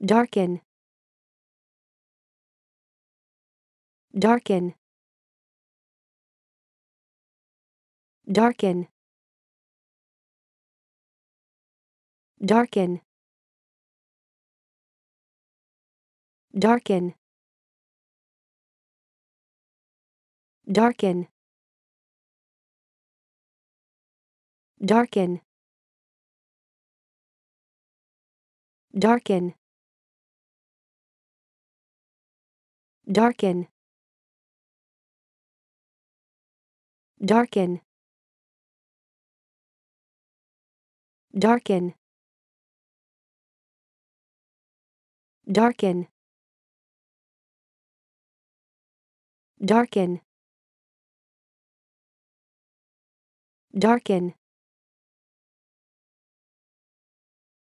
darken darken darken darken darken darken darken darken darken darken darken darken darken darken